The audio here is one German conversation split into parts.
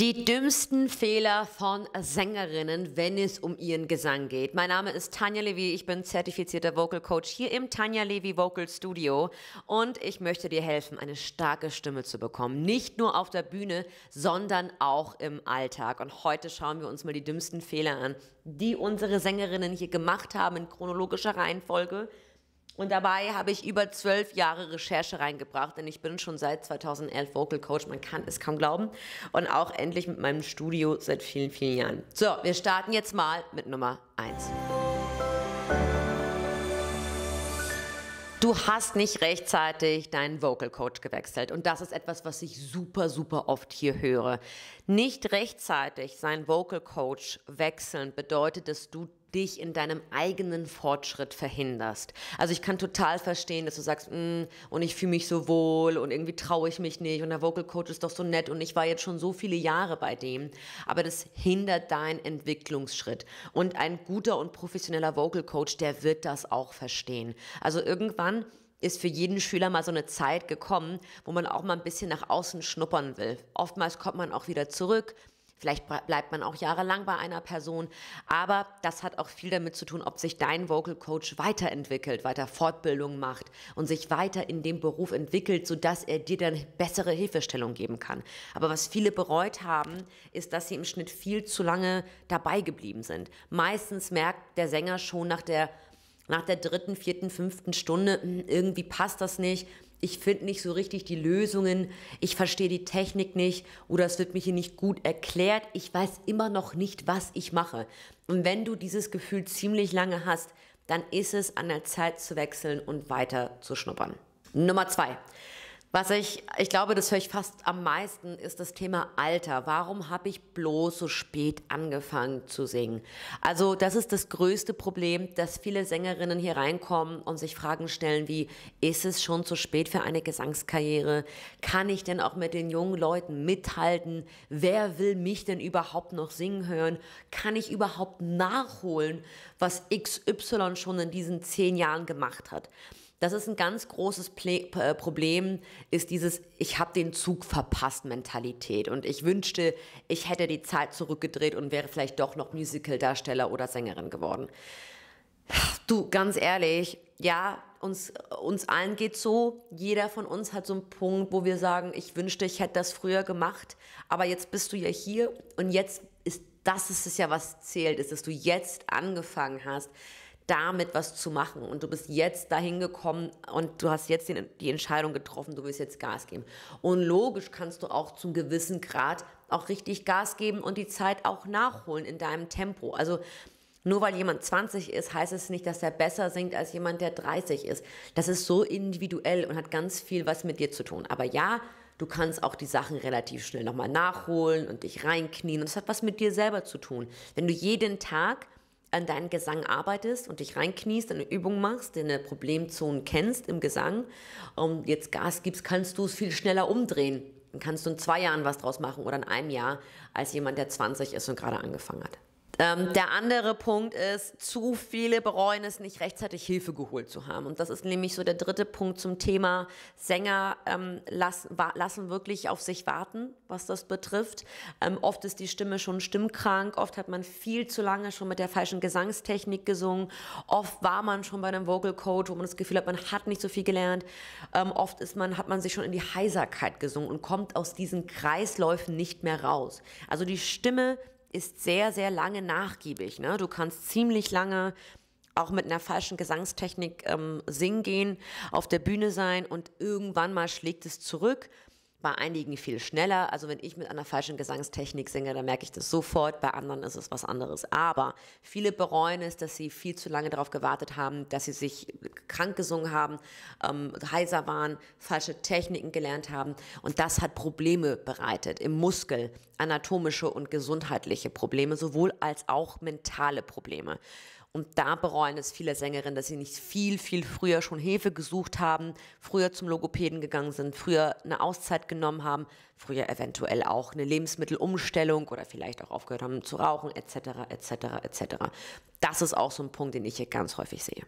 Die dümmsten Fehler von Sängerinnen, wenn es um ihren Gesang geht. Mein Name ist Tanja Levy, ich bin zertifizierter Vocal Coach hier im Tanja Levy Vocal Studio und ich möchte dir helfen, eine starke Stimme zu bekommen. Nicht nur auf der Bühne, sondern auch im Alltag. Und heute schauen wir uns mal die dümmsten Fehler an, die unsere Sängerinnen hier gemacht haben in chronologischer Reihenfolge und dabei habe ich über zwölf Jahre Recherche reingebracht, denn ich bin schon seit 2011 Vocal Coach, man kann es kaum glauben. Und auch endlich mit meinem Studio seit vielen, vielen Jahren. So, wir starten jetzt mal mit Nummer eins. Du hast nicht rechtzeitig deinen Vocal Coach gewechselt. Und das ist etwas, was ich super, super oft hier höre. Nicht rechtzeitig seinen Vocal Coach wechseln bedeutet, dass du dich in deinem eigenen Fortschritt verhinderst. Also ich kann total verstehen, dass du sagst, mm, und ich fühle mich so wohl und irgendwie traue ich mich nicht und der Vocal Coach ist doch so nett und ich war jetzt schon so viele Jahre bei dem, aber das hindert deinen Entwicklungsschritt. Und ein guter und professioneller Vocal Coach, der wird das auch verstehen. Also irgendwann ist für jeden Schüler mal so eine Zeit gekommen, wo man auch mal ein bisschen nach außen schnuppern will. Oftmals kommt man auch wieder zurück, Vielleicht bleibt man auch jahrelang bei einer Person. Aber das hat auch viel damit zu tun, ob sich dein Vocal Coach weiterentwickelt, weiter Fortbildung macht und sich weiter in dem Beruf entwickelt, sodass er dir dann bessere Hilfestellung geben kann. Aber was viele bereut haben, ist, dass sie im Schnitt viel zu lange dabei geblieben sind. Meistens merkt der Sänger schon nach der, nach der dritten, vierten, fünften Stunde, hm, irgendwie passt das nicht ich finde nicht so richtig die Lösungen, ich verstehe die Technik nicht oder es wird mir hier nicht gut erklärt, ich weiß immer noch nicht, was ich mache. Und wenn du dieses Gefühl ziemlich lange hast, dann ist es an der Zeit zu wechseln und weiter zu schnuppern. Nummer zwei. Was ich, ich glaube, das höre ich fast am meisten, ist das Thema Alter. Warum habe ich bloß so spät angefangen zu singen? Also das ist das größte Problem, dass viele Sängerinnen hier reinkommen und sich Fragen stellen wie, ist es schon zu spät für eine Gesangskarriere? Kann ich denn auch mit den jungen Leuten mithalten? Wer will mich denn überhaupt noch singen hören? Kann ich überhaupt nachholen, was XY schon in diesen zehn Jahren gemacht hat? Das ist ein ganz großes Ple äh, Problem, ist dieses Ich habe den Zug verpasst Mentalität. Und ich wünschte, ich hätte die Zeit zurückgedreht und wäre vielleicht doch noch Musical-Darsteller oder Sängerin geworden. Du, ganz ehrlich, ja, uns, uns allen geht so, jeder von uns hat so einen Punkt, wo wir sagen, ich wünschte, ich hätte das früher gemacht, aber jetzt bist du ja hier und jetzt ist das ist es ja, was zählt, ist, dass du jetzt angefangen hast, damit was zu machen. Und du bist jetzt dahin gekommen und du hast jetzt den, die Entscheidung getroffen, du willst jetzt Gas geben. Und logisch kannst du auch zum gewissen Grad auch richtig Gas geben und die Zeit auch nachholen in deinem Tempo. Also nur weil jemand 20 ist, heißt es nicht, dass er besser singt als jemand, der 30 ist. Das ist so individuell und hat ganz viel was mit dir zu tun. Aber ja, du kannst auch die Sachen relativ schnell nochmal nachholen und dich reinknien. Und das hat was mit dir selber zu tun. Wenn du jeden Tag an deinem Gesang arbeitest und dich reinkniest, eine Übung machst, deine Problemzonen kennst im Gesang und ähm, jetzt Gas gibst, kannst du es viel schneller umdrehen. Dann kannst du in zwei Jahren was draus machen oder in einem Jahr als jemand, der 20 ist und gerade angefangen hat. Ähm, der andere Punkt ist, zu viele bereuen es nicht rechtzeitig Hilfe geholt zu haben. Und das ist nämlich so der dritte Punkt zum Thema Sänger ähm, lassen, lassen wirklich auf sich warten, was das betrifft. Ähm, oft ist die Stimme schon stimmkrank, oft hat man viel zu lange schon mit der falschen Gesangstechnik gesungen, oft war man schon bei einem Vocal Coach, wo man das Gefühl hat, man hat nicht so viel gelernt. Ähm, oft ist man, hat man sich schon in die Heiserkeit gesungen und kommt aus diesen Kreisläufen nicht mehr raus. Also die Stimme ist sehr, sehr lange nachgiebig. Ne? Du kannst ziemlich lange auch mit einer falschen Gesangstechnik ähm, singen gehen, auf der Bühne sein und irgendwann mal schlägt es zurück bei einigen viel schneller. Also wenn ich mit einer falschen Gesangstechnik singe, dann merke ich das sofort. Bei anderen ist es was anderes. Aber viele bereuen es, dass sie viel zu lange darauf gewartet haben, dass sie sich krank gesungen haben, ähm, heiser waren, falsche Techniken gelernt haben. Und das hat Probleme bereitet im Muskel, anatomische und gesundheitliche Probleme, sowohl als auch mentale Probleme. Und da bereuen es viele Sängerinnen, dass sie nicht viel, viel früher schon Hilfe gesucht haben, früher zum Logopäden gegangen sind, früher eine Auszeit genommen haben, früher eventuell auch eine Lebensmittelumstellung oder vielleicht auch aufgehört haben zu rauchen, etc., etc., etc. Das ist auch so ein Punkt, den ich hier ganz häufig sehe.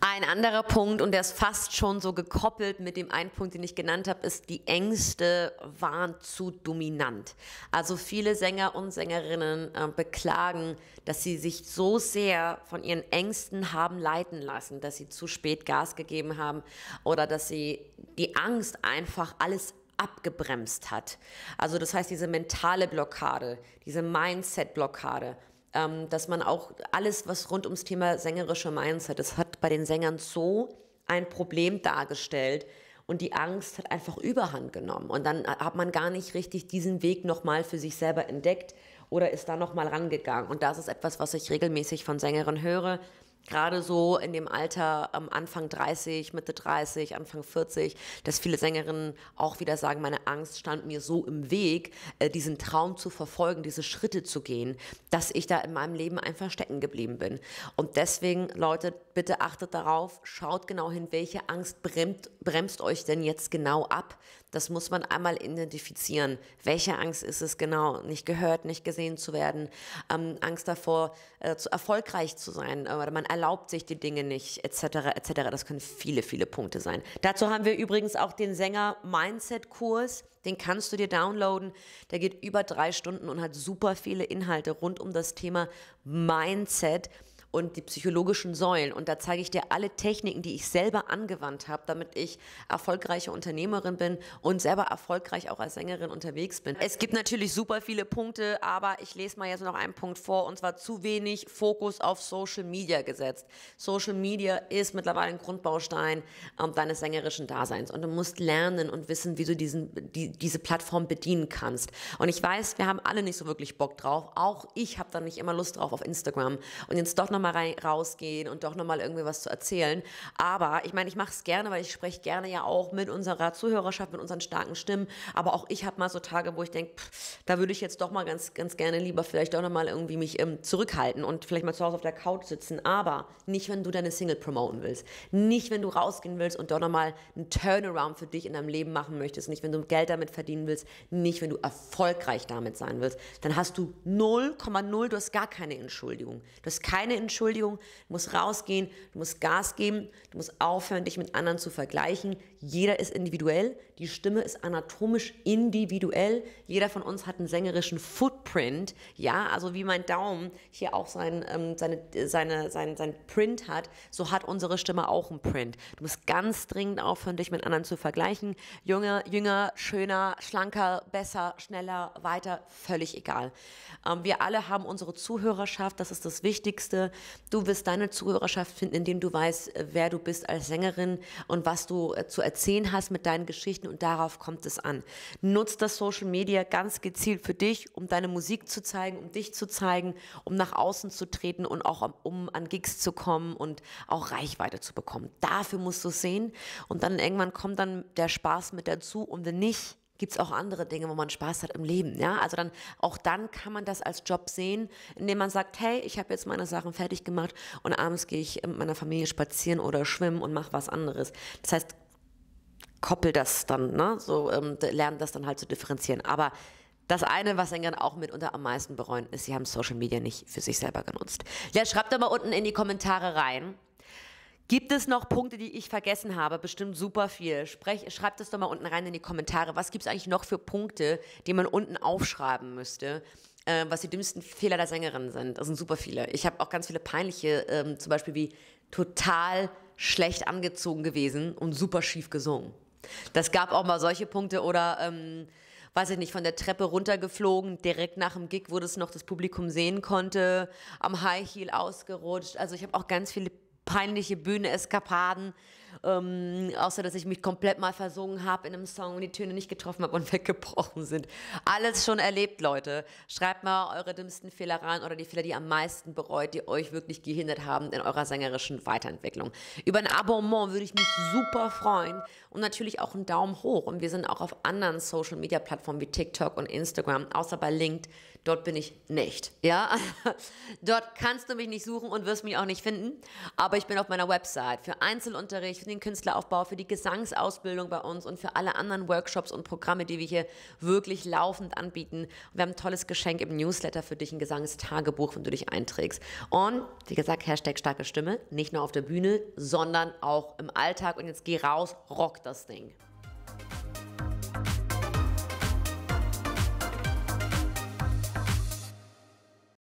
Ein anderer Punkt, und der ist fast schon so gekoppelt mit dem einen Punkt, den ich genannt habe, ist, die Ängste waren zu dominant. Also viele Sänger und Sängerinnen äh, beklagen, dass sie sich so sehr von ihren Ängsten haben leiten lassen, dass sie zu spät Gas gegeben haben oder dass sie die Angst einfach alles abgebremst hat. Also das heißt, diese mentale Blockade, diese Mindset-Blockade, ähm, dass man auch alles, was rund ums Thema sängerische Mindset das hat bei den Sängern so ein Problem dargestellt, und die Angst hat einfach überhand genommen. Und dann hat man gar nicht richtig diesen Weg nochmal für sich selber entdeckt oder ist da nochmal rangegangen. Und das ist etwas, was ich regelmäßig von Sängerinnen höre. Gerade so in dem Alter, am ähm, Anfang 30, Mitte 30, Anfang 40, dass viele Sängerinnen auch wieder sagen, meine Angst stand mir so im Weg, äh, diesen Traum zu verfolgen, diese Schritte zu gehen, dass ich da in meinem Leben einfach stecken geblieben bin. Und deswegen, Leute, bitte achtet darauf, schaut genau hin, welche Angst bremst, bremst euch denn jetzt genau ab, das muss man einmal identifizieren. Welche Angst ist es genau? Nicht gehört, nicht gesehen zu werden, ähm, Angst davor, äh, zu erfolgreich zu sein, äh, oder man erlaubt sich die Dinge nicht, etc., etc. Das können viele, viele Punkte sein. Dazu haben wir übrigens auch den Sänger Mindset Kurs. Den kannst du dir downloaden. Der geht über drei Stunden und hat super viele Inhalte rund um das Thema Mindset und die psychologischen Säulen. Und da zeige ich dir alle Techniken, die ich selber angewandt habe, damit ich erfolgreiche Unternehmerin bin und selber erfolgreich auch als Sängerin unterwegs bin. Es gibt natürlich super viele Punkte, aber ich lese mal jetzt noch einen Punkt vor und zwar zu wenig Fokus auf Social Media gesetzt. Social Media ist mittlerweile ein Grundbaustein ähm, deines sängerischen Daseins und du musst lernen und wissen, wie du diesen, die, diese Plattform bedienen kannst. Und ich weiß, wir haben alle nicht so wirklich Bock drauf. Auch ich habe da nicht immer Lust drauf auf Instagram. Und jetzt doch nochmal nochmal rausgehen und doch nochmal irgendwie was zu erzählen. Aber ich meine, ich mache es gerne, weil ich spreche gerne ja auch mit unserer Zuhörerschaft, mit unseren starken Stimmen. Aber auch ich habe mal so Tage, wo ich denke, da würde ich jetzt doch mal ganz, ganz gerne lieber vielleicht doch nochmal irgendwie mich ähm, zurückhalten und vielleicht mal zu Hause auf der Couch sitzen. Aber nicht, wenn du deine Single promoten willst. Nicht, wenn du rausgehen willst und doch nochmal einen Turnaround für dich in deinem Leben machen möchtest. Nicht, wenn du Geld damit verdienen willst. Nicht, wenn du erfolgreich damit sein willst. Dann hast du 0,0, du hast gar keine Entschuldigung. Du hast keine Entschuldigung Entschuldigung, du musst rausgehen, du musst Gas geben, du musst aufhören, dich mit anderen zu vergleichen. Jeder ist individuell, die Stimme ist anatomisch individuell. Jeder von uns hat einen sängerischen Footprint, ja, also wie mein Daumen hier auch sein, ähm, seine, seine, sein, sein Print hat, so hat unsere Stimme auch einen Print. Du musst ganz dringend aufhören, dich mit anderen zu vergleichen. Junge, jünger, schöner, schlanker, besser, schneller, weiter, völlig egal. Ähm, wir alle haben unsere Zuhörerschaft, das ist das Wichtigste. Du wirst deine Zuhörerschaft finden, indem du weißt, äh, wer du bist als Sängerin und was du äh, zu erzählen hast mit deinen Geschichten und darauf kommt es an. Nutz das Social Media ganz gezielt für dich, um deine Musik zu zeigen, um dich zu zeigen, um nach außen zu treten und auch um an Gigs zu kommen und auch Reichweite zu bekommen. Dafür musst du es sehen und dann irgendwann kommt dann der Spaß mit dazu und wenn nicht, gibt es auch andere Dinge, wo man Spaß hat im Leben. Ja? Also dann, auch dann kann man das als Job sehen, indem man sagt, hey, ich habe jetzt meine Sachen fertig gemacht und abends gehe ich mit meiner Familie spazieren oder schwimmen und mache was anderes. Das heißt, koppel das dann, ne? so ähm, lernen das dann halt zu differenzieren. Aber das eine, was Sängern auch mitunter am meisten bereuen, ist, sie haben Social Media nicht für sich selber genutzt. Ja, schreibt doch mal unten in die Kommentare rein, Gibt es noch Punkte, die ich vergessen habe? Bestimmt super viel. Sprech, schreibt es doch mal unten rein in die Kommentare. Was gibt es eigentlich noch für Punkte, die man unten aufschreiben müsste? Äh, was die dümmsten Fehler der Sängerin sind. Das sind super viele. Ich habe auch ganz viele peinliche, ähm, zum Beispiel wie total schlecht angezogen gewesen und super schief gesungen. Das gab auch mal solche Punkte oder ähm, weiß ich nicht, von der Treppe runtergeflogen, direkt nach dem Gig, wo das noch das Publikum sehen konnte, am High Heel ausgerutscht. Also ich habe auch ganz viele peinliche Bühneneskapaden. Ähm, außer, dass ich mich komplett mal versungen habe in einem Song und die Töne nicht getroffen habe und weggebrochen sind. Alles schon erlebt, Leute. Schreibt mal eure dümmsten Fehler rein oder die Fehler, die ihr am meisten bereut, die euch wirklich gehindert haben in eurer sängerischen Weiterentwicklung. Über ein Abonnement würde ich mich super freuen und natürlich auch einen Daumen hoch. Und wir sind auch auf anderen Social Media Plattformen wie TikTok und Instagram, außer bei LinkedIn. Dort bin ich nicht. Ja, dort kannst du mich nicht suchen und wirst mich auch nicht finden. Aber ich bin auf meiner Website für Einzelunterricht, für den Künstleraufbau, für die Gesangsausbildung bei uns und für alle anderen Workshops und Programme, die wir hier wirklich laufend anbieten. wir haben ein tolles Geschenk im Newsletter für dich, ein Gesangstagebuch, wenn du dich einträgst. Und wie gesagt, Hashtag starke Stimme, nicht nur auf der Bühne, sondern auch im Alltag. Und jetzt geh raus, rock das Ding.